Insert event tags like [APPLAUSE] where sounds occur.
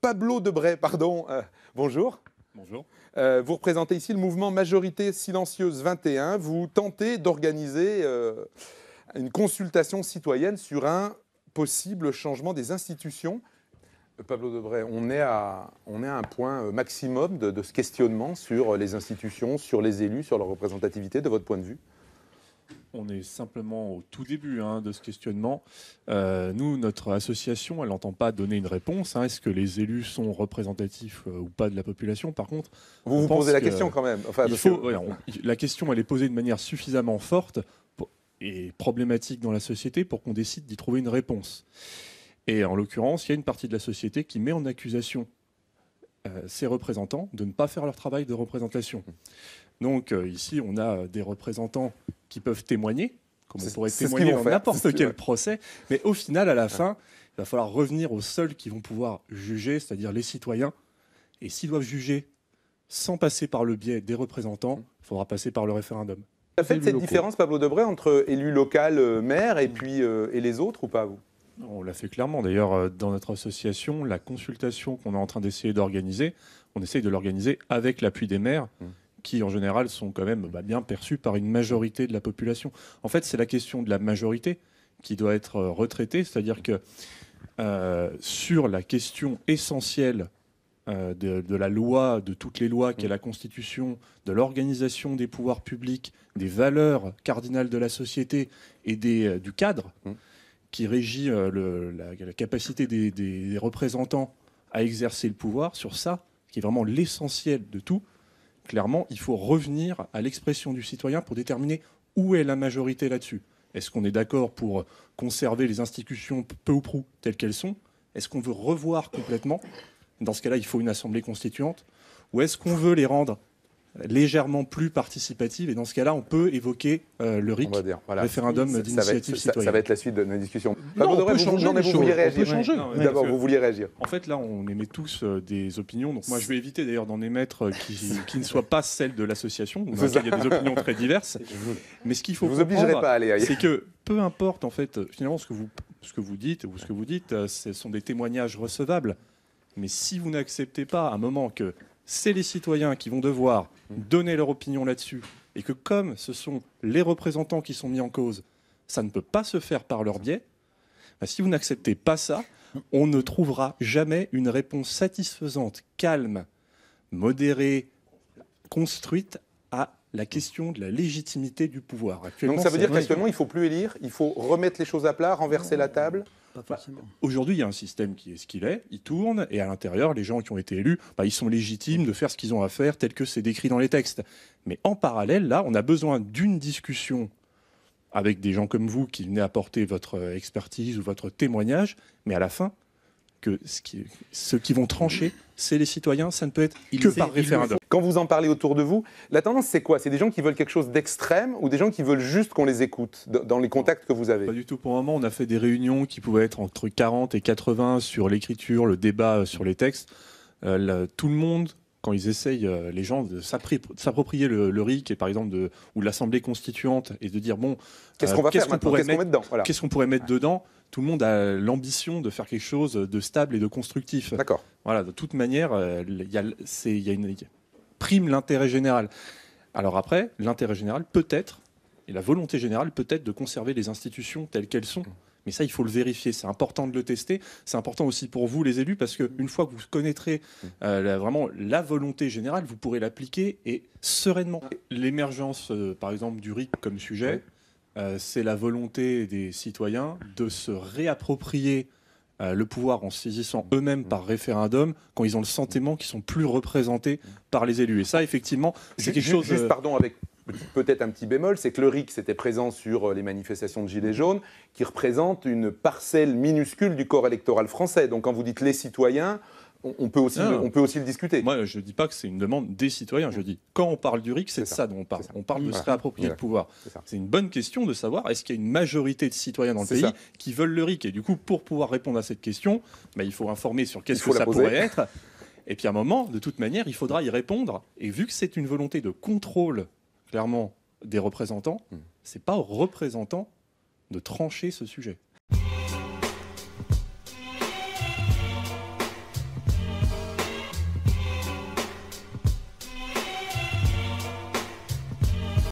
Pablo Debray, pardon, euh, bonjour. Bonjour. Euh, vous représentez ici le mouvement Majorité Silencieuse 21. Vous tentez d'organiser euh, une consultation citoyenne sur un possible changement des institutions. Pablo Debray, on est à, on un point maximum de, de, ce questionnement sur les institutions, sur les élus, sur leur représentativité, de votre point de vue on est simplement au tout début hein, de ce questionnement. Euh, nous, notre association, elle n'entend pas donner une réponse. Hein. Est-ce que les élus sont représentatifs euh, ou pas de la population Par contre, vous vous posez la question quand même. Enfin, la question, elle est posée de manière suffisamment forte et problématique dans la société pour qu'on décide d'y trouver une réponse. Et en l'occurrence, il y a une partie de la société qui met en accusation euh, ses représentants de ne pas faire leur travail de représentation. Donc ici, on a des représentants qui peuvent témoigner, comme on pourrait témoigner dans n'importe quel procès. Mais au final, à la fin, il va falloir revenir aux seuls qui vont pouvoir juger, c'est-à-dire les citoyens. Et s'ils doivent juger sans passer par le biais des représentants, mmh. il faudra passer par le référendum. Vous avez fait cette différence, Pablo Debré, entre élu local, euh, maire, et mmh. puis euh, et les autres ou pas, vous on l'a fait clairement. D'ailleurs, euh, dans notre association, la consultation qu'on est en train d'essayer d'organiser, on essaye de l'organiser avec l'appui des maires. Mmh qui en général sont quand même bah, bien perçus par une majorité de la population. En fait, c'est la question de la majorité qui doit être euh, retraitée, c'est-à-dire que euh, sur la question essentielle euh, de, la loi, de toutes les lois, qu'est la Constitution, de l'organisation des pouvoirs publics, des valeurs cardinales de la société et des, du cadre mmh. qui régit la, capacité des, représentants à exercer le pouvoir, sur ça, qui est vraiment l'essentiel de tout, clairement, il faut revenir à l'expression du citoyen pour déterminer où est la majorité là-dessus. Est-ce qu'on est, d'accord pour conserver les institutions peu ou prou telles qu'elles sont Est-ce qu'on veut revoir complètement Dans ce cas-là, il faut une assemblée constituante. Ou est-ce qu'on veut les rendre légèrement plus participative. Et dans ce cas-là, on peut évoquer euh, le RIC, voilà. référendum d'initiative citoyenne. Ça, va être la suite de nos discussions. on, vous, changer. Vous, vous réagir. D'abord, vous vouliez réagir. En fait, là, on émet tous euh, des opinions. Donc moi, je vais éviter d'ailleurs d'en émettre euh, [LAUGHS] qui, ne soient pas celles de l'association. Il y a des opinions très diverses. Mais ce qu'il faut vous comprendre, pas à aller c'est que peu importe, en fait, finalement, ce que vous, ce que vous dites ou ce que vous dites, ce sont des témoignages recevables. Mais si vous n'acceptez pas à un moment que c'est les citoyens qui vont devoir donner leur opinion là-dessus, et que comme ce sont les représentants qui sont mis en cause, ça ne peut pas se faire par leur biais, bah, si vous n'acceptez pas ça, on ne trouvera jamais une réponse satisfaisante, calme, modérée, construite à la question de la légitimité du pouvoir. Donc ça veut dire qu'actuellement, il ne faut plus élire, il faut remettre les choses à plat, renverser la table Aujourd'hui, il y a un système qui est ce qu'il est, il tourne, et à l'intérieur, les gens qui ont été élus, bah, ils sont légitimes de faire ce qu'ils ont à faire, tel que c'est décrit dans les textes. Mais en parallèle, là, on a besoin d'une discussion avec des gens comme vous qui venez apporter votre euh, expertise ou votre témoignage, mais à la fin, ce qui, ceux qui vont trancher, c'est les citoyens, ça ne peut être que par référendum. Quand vous en parlez autour de vous, la tendance c'est quoi C'est des gens qui veulent quelque chose d'extrême ou des gens qui veulent juste qu'on les écoute dans les contacts que vous avez Pas du tout. Pour le moment, on a fait des réunions qui pouvaient être entre 40 et 80 sur l'écriture, le débat euh, sur les textes. Euh, tout le monde quand ils essayent, euh, les gens, de s'approprier le, le, RIC par exemple de, ou l'Assemblée constituante et de dire bon, qu'est-ce qu'on pourrait, mettre, qu'on pourrait mettre dedans tout le monde a l'ambition de faire quelque chose de stable et de constructif. D'accord. Voilà, de toute manière, euh, il y, a, une prime l'intérêt général. Alors après, l'intérêt général peut-être et la volonté générale peut-être de conserver les institutions telles qu'elles sont. Mais ça, il faut le vérifier. C'est important de le tester. C'est important aussi pour vous, les élus, parce qu'une fois que vous connaîtrez euh, vraiment la volonté générale, vous pourrez l'appliquer et sereinement. L'émergence, euh, par exemple, du RIC comme sujet, euh, c'est la volonté des citoyens de se réapproprier le pouvoir en saisissant eux-mêmes par référendum quand ils ont le sentiment qu'ils sont plus représentés par les élus. Et ça, effectivement, c'est quelque chose. Juste, pardon, avec peut-être un petit bémol, c'est que le RIC c'était présent sur euh, les manifestations de Gilets jaunes, qui représente une parcelle minuscule du corps électoral français. Donc quand vous dites les citoyens, on peut, aussi ah. le, on peut aussi le discuter. Moi, je ne dis pas que c'est une demande des citoyens. Je dis, quand on parle du RIC, c'est ça. dont on parle. On parle de se réapproprier le pouvoir. C'est une bonne question de savoir est-ce qu'il y a une majorité de citoyens dans le pays qui veulent le RIC. Et du coup, pour pouvoir répondre à cette question, bah, il faut informer sur qu'est-ce que ça pourrait être. Et puis à un moment, de toute manière, il faudra y répondre. Et vu que c'est une volonté de contrôle clairement des représentants, hmm. c'est pas aux représentants de trancher ce sujet.